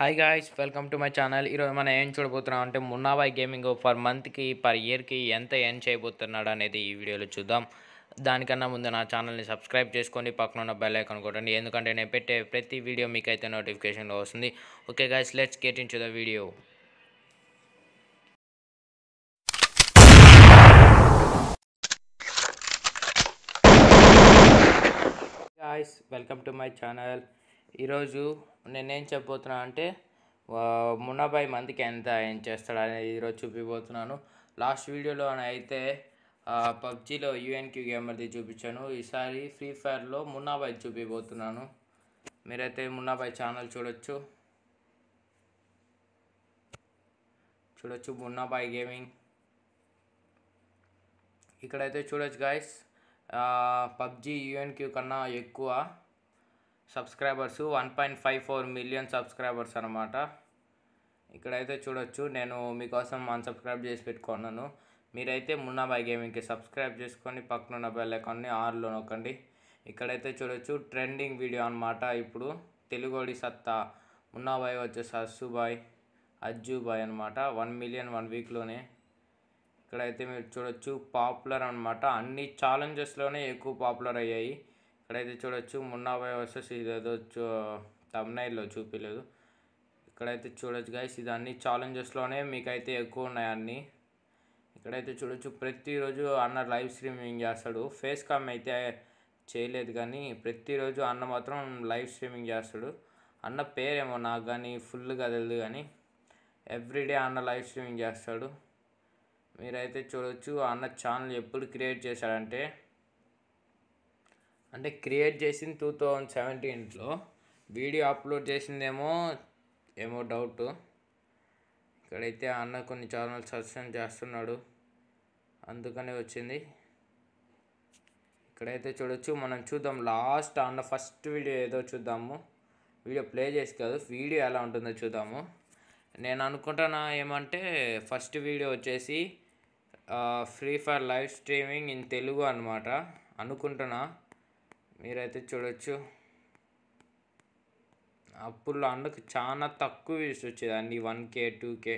hi guys welcome to my channel ఈరోజు మనం ఏం చూడబోతున్నాం అంటే మున్నాబాయ్ గేమింగ్ పర్ మంత్కి పర్ ఇయర్కి ఎంత ఎన్ చేయబోతున్నాడు అనేది ఈ వీడియోలో చూద్దాం దానికన్నా ముందు నా ఛానల్ని సబ్స్క్రైబ్ చేసుకోండి పక్కన ఉన్న బెల్ ఐకాన్ కొట్టండి ఎందుకంటే నేను పెట్టే ప్రతి వీడియో మీకైతే నోటిఫికేషన్లో వస్తుంది okay guys let's get in the video guys welcome to my channel ఈరోజు నేనేం చెప్పబోతున్నా అంటే మునభై మందికి ఎంత ఏం చేస్తాడు అనేది ఈరోజు చూపిపోతున్నాను లాస్ట్ వీడియోలో అయితే పబ్జీలో యూఎన్క్యూ గేమర్ది చూపించాను ఈసారి ఫ్రీ ఫైర్లో మున్నాబాయ్ చూపిపోతున్నాను మీరైతే మున్నాబాయ్ ఛానల్ చూడొచ్చు చూడొచ్చు మున్నాబాయ్ గేమింగ్ ఇక్కడైతే చూడొచ్చు గాయస్ పబ్జీ యూఎన్క్యూ కన్నా ఎక్కువ subscribers one point five four million subscribers అనమాట ఇక్కడైతే చూడొచ్చు నేను మీకోసం అన్సబ్స్క్రైబ్ చేసి పెట్టుకున్నాను మీరైతే మున్నాబాయ్ గేమింగ్కి సబ్స్క్రైబ్ చేసుకొని పక్కన బెల్ ఐకాన్ని ఆర్లో నొక్కండి ఇక్కడైతే చూడొచ్చు ట్రెండింగ్ వీడియో అనమాట ఇప్పుడు తెలుగోడి సత్తా మున్నాబాయ్ వచ్చేసి అస్సుబాయ్ అజ్జుబాయ్ అనమాట వన్ మిలియన్ వన్ వీక్లోనే ఇక్కడైతే మీరు చూడొచ్చు పాపులర్ అనమాట అన్ని ఛాలెంజెస్లోనే ఎక్కువ పాపులర్ అయ్యాయి ఇక్కడైతే చూడొచ్చు మున్నాబాయ్ వర్సెస్ ఇదేదో తమ్నైల్లో చూపించలేదు ఇక్కడైతే చూడొచ్చు గాయస్ ఇది అన్ని ఛాలెంజెస్లోనే మీకైతే ఎక్కువ ఉన్నాయి అన్నీ ఇక్కడైతే చూడొచ్చు ప్రతిరోజు అన్న లైవ్ స్ట్రీమింగ్ చేస్తాడు ఫేస్ కామ్ అయితే చేయలేదు కానీ ప్రతిరోజు అన్న మాత్రం లైవ్ స్ట్రీమింగ్ చేస్తాడు అన్న పేరేమో నాకు కానీ ఫుల్గా తెలియదు కానీ ఎవ్రీడే అన్న లైవ్ స్ట్రీమింగ్ చేస్తాడు మీరైతే చూడొచ్చు అన్న ఛానల్ ఎప్పుడు క్రియేట్ చేశాడంటే అంటే క్రియేట్ చేసింది టూ థౌజండ్ సెవెంటీన్లో వీడియో అప్లోడ్ చేసిందేమో ఏమో డౌట్ ఇక్కడైతే అన్న కొన్ని ఛానల్ సజెషన్ చేస్తున్నాడు అందుకనే వచ్చింది ఇక్కడైతే చూడొచ్చు మనం చూద్దాం లాస్ట్ అన్న ఫస్ట్ వీడియో ఏదో చూద్దాము వీడియో ప్లే చేసి కాదు వీడియో ఎలా ఉంటుందో చూద్దాము నేను అనుకుంటున్నా ఏమంటే ఫస్ట్ వీడియో వచ్చేసి free fire live streaming in Telugu అనమాట అనుకుంటున్నా మీరైతే చూడొచ్చు అప్పుడు అందుకు చాలా తక్కువ వ్యూస్ అన్ని వన్ కే టూ కే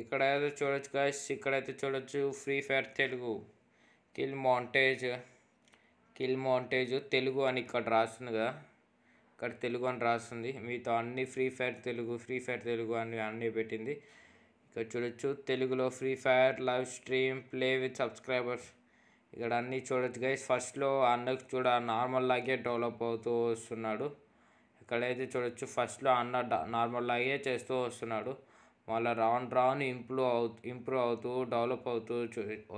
ఇక్కడ అయితే చూడొచ్చు గైస్ ఇక్కడైతే చూడొచ్చు free fire Telugu kill montage kill montage Telugu అని ఇక్కడ రాస్తుంది కదా ఇక్కడ తెలుగు అని రాస్తుంది మీతో అన్ని free fire Telugu free fire Telugu అని అన్నీ పెట్టింది ఇక్కడ చూడొచ్చు తెలుగులో free fire live stream play with subscribers ఇక్కడ అన్నీ చూడొచ్చు గైస్ ఫస్ట్లో అన్న చూడ నార్మల్ లాగే డెవలప్ అవుతూ వస్తున్నాడు ఇక్కడైతే చూడొచ్చు ఫస్ట్లో అన్న నార్మల్ లాగే చేస్తూ వస్తున్నాడు మళ్ళీ రాను రాను ఇంప్రూవ్ అవు ఇంప్రూవ్ అవుతూ డెవలప్ అవుతూ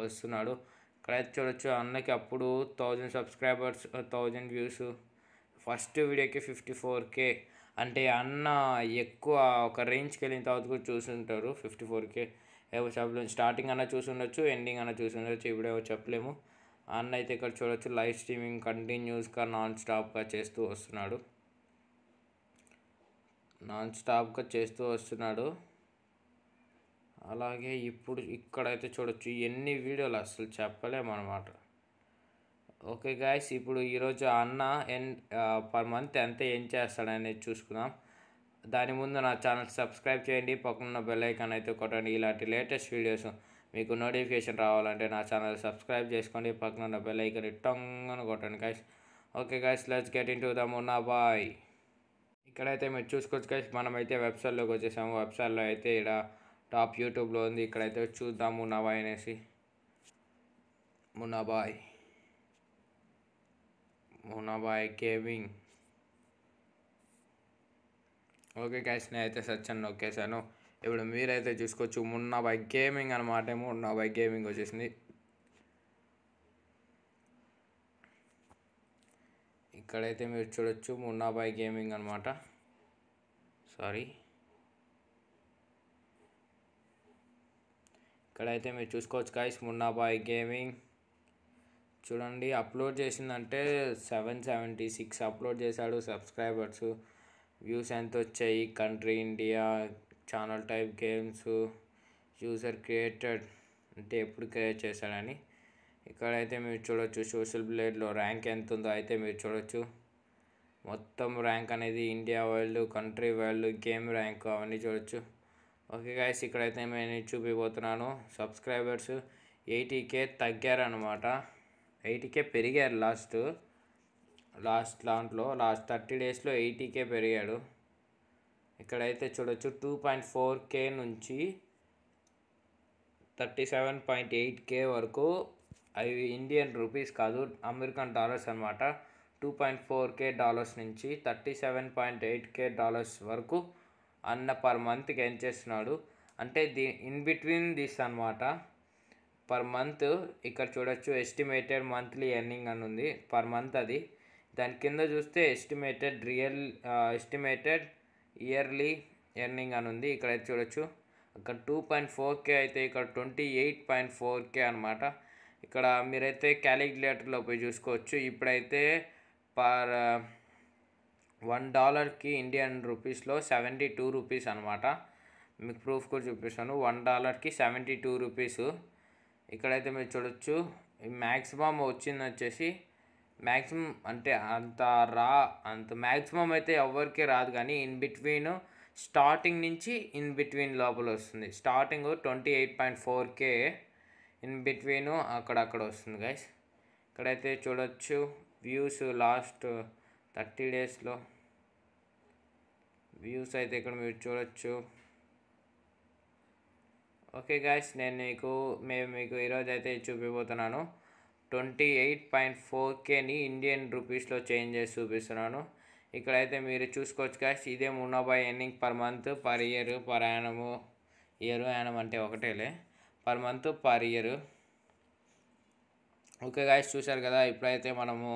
వస్తున్నాడు ఇక్కడైతే చూడొచ్చు అన్నకి అప్పుడు thousand subscribers thousand views first వీడియోకి ఫిఫ్టీ ఫోర్ కే అంటే అన్న ఎక్కువ ఒక రేంజ్కి వెళ్ళిన తర్వాత కూడా చూసుంటారు ఫిఫ్టీ ఫోర్ కే ఏవో చెప్పలేము స్టార్టింగ్ అన్న చూసి ఉండొచ్చు ఎండింగ్ అన్న చూసి ఉండొచ్చు ఏవో చెప్పలేము అన్న అయితే ఇక్కడ చూడొచ్చు లైవ్ స్ట్రీమింగ్ కంటిన్యూస్గా నాన్ స్టాప్గా చేస్తూ వస్తున్నాడు నాన్ స్టాప్గా చేస్తూ వస్తున్నాడు అలాగే ఇప్పుడు ఇక్కడైతే చూడొచ్చు ఎన్ని వీడియోలు అసలు చెప్పలేము అనమాట ఓకే గాయస్ ఇప్పుడు ఈరోజు అన్న ఎన్ పర్ మంత్ ఎంత ఏం చేస్తాడనేది చూసుకుందాం దాని ముందు నా ఛానల్ సబ్స్క్రైబ్ చేయండి పక్కన బెల్ ఐకాన్ అయితే కొట్టండి ఇలాంటి లేటెస్ట్ వీడియోస్ మీకు నోటిఫికేషన్ రావాలంటే నా ఛానల్ సబ్స్క్రైబ్ చేసుకోండి పక్కన బెల్ ఐకాన్ టొంగను కొట్టండి guys okay guys let's get into the Munna Bhai ఇక్కడైతే మీరు చూసుకోవచ్చు గైస్ మనమైతే వెబ్సైట్లోకి వచ్చేసాము వెబ్సైట్లో అయితే ఇక్కడ టాప్ యూట్యూబ్లో ఉంది ఇక్కడైతే చూద్దాం మున్నా బాయ్ అనేసి Munna Bhai Munna Bhai gaming okay guys నేనైతే సచ్చన్ నొక్కేసాను ఇప్పుడు మీరైతే చూసుకోవచ్చు మొన్న బై గేమింగ్ అనమాట ఏమో ఉన్న బై గేమింగ్ వచ్చేసింది ఇక్కడైతే మీరు చూడొచ్చు మున్నా బై గేమింగ్ అనమాట సారీ ఇక్కడైతే మీరు చూసుకోవచ్చు కాయస్ మున్నా బాయ్ గేమింగ్ చూడండి అప్లోడ్ చేసిందంటే సెవెన్ సెవెంటీ సిక్స్ అప్లోడ్ చేశాడు సబ్స్క్రైబర్స్ వ్యూస్ ఎంత వచ్చాయి country India channel type games user created అంటే ఎప్పుడు క్రియేట్ చేశాడని ఇక్కడైతే మీరు చూడొచ్చు సోషల్ బ్లేడ్లో ర్యాంక్ ఎంత ఉందో అయితే మీరు చూడొచ్చు మొత్తం ర్యాంక్ అనేది India world country world game rank అవన్నీ చూడొచ్చు ఓకే గాయస్ ఇక్కడైతే నేను చూపిపోతున్నాను సబ్స్క్రైబర్స్ ఎయిటీకే తగ్గారనమాట ఎయిటీకే పెరిగారు లాస్ట్ లాస్ట్ దాంట్లో లాస్ట్ థర్టీ డేస్లో ఎయిటీకే పెరిగాడు ఇక్కడైతే చూడొచ్చు టూ పాయింట్ ఫోర్ కే నుంచి thirty seven point eight K వరకు అవి ఇండియన్ రూపీస్ కాదు అమెరికన్ డాలర్స్ అనమాట two point four K dollars నుంచి thirty seven point eight K dollars వరకు అన్న పర్ మంత్కి గెయిన్ చేస్తున్నాడు అంటే ది ఇన్ బిట్వీన్ దిస్ అనమాట పర్ మంత్ ఇక్కడ చూడొచ్చు ఎస్టిమేటెడ్ మంత్లీ ఎర్నింగ్ అని ఉంది పర్ మంత్ అది దాని కింద చూస్తే estimated real estimated yearly earning అని ఉంది ఇక్కడ చూడొచ్చు అక్కడ టూ పాయింట్ ఫోర్ కే అయితే ఇక్కడ twenty eight point four K అనమాట ఇక్కడ మీరైతే క్యాలిక్యులేటర్లో పోయి చూసుకోవచ్చు ఇప్పుడైతే పర్ వన్ డాలర్కి ఇండియన్ రూపీస్లో సెవెంటీ టూ రూపీస్ అనమాట మీకు ప్రూఫ్ కూడా చూపిస్తాను వన్ డాలర్కి సెవెంటీ టూ రూపీస్ ఇక్కడైతే మీరు చూడొచ్చు మ్యాక్సిమం వచ్చింది వచ్చేసి మ్యాక్సిమం అంటే అంత రా అంత మ్యాక్సిమం అయితే ఎవరికీ రాదు కానీ ఇన్ బిట్వీన్ స్టార్టింగ్ నుంచి ఇన్ బిట్వీన్ లోపల వస్తుంది starting twenty eight point four K in between అక్కడక్కడ వస్తుంది గైస్ ఇక్కడైతే చూడొచ్చు వ్యూస్ లాస్ట్ థర్టీ డేస్లో వ్యూస్ అయితే ఇక్కడ మీరు చూడొచ్చు ఓకే గాయస్ నేను మీకు మేము మీకు ఈరోజు అయితే చూపిపోతున్నాను ట్వంటీ ఎయిట్ పాయింట్ ఫోర్ కేని ఇండియన్ రూపీస్లో చేంజ్ చేసి చూపిస్తున్నాను ఇక్కడైతే మీరు చూసుకోవచ్చు కాస్ట్ ఇదే మునభై earning per month per year per annum year annum అంటే ఒకటేలే per month per year okay guys చూశారు కదా ఇప్పుడైతే మనము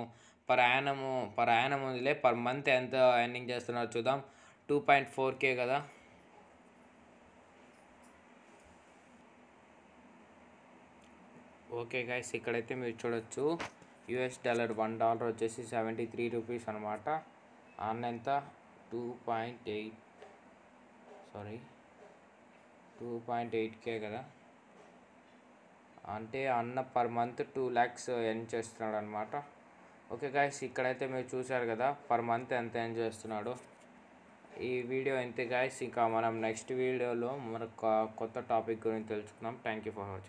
ప్రయాణము ప్రయాణం ఉందిలే పర్ మంత్ ఎంత ఎర్నింగ్ చేస్తున్నారో చూద్దాం టూ పాయింట్ ఫోర్ కే కదా ఓకే గాయస్ ఇక్కడైతే మీరు చూడొచ్చు యుఎస్ డాలర్ వన్ డాలర్ వచ్చేసి సెవెంటీ త్రీ రూపీస్ అనమాట ఎంత two point eight sorry two point eight K కదా అంటే అన్న per month two lakhs earn చేస్తున్నాడు అనమాట ఓకే గాయస్ ఇక్కడైతే మీరు చూశారు కదా పర్ మంత్ ఎంత ఎర్న్ చేస్తున్నాడు ఈ వీడియో ఎంత గాయస్ ఇంకా మనం నెక్స్ట్ వీడియోలో మన కొత్త టాపిక్ గురించి తెలుసుకుందాం థ్యాంక్ యూ ఫర్ వాచింగ్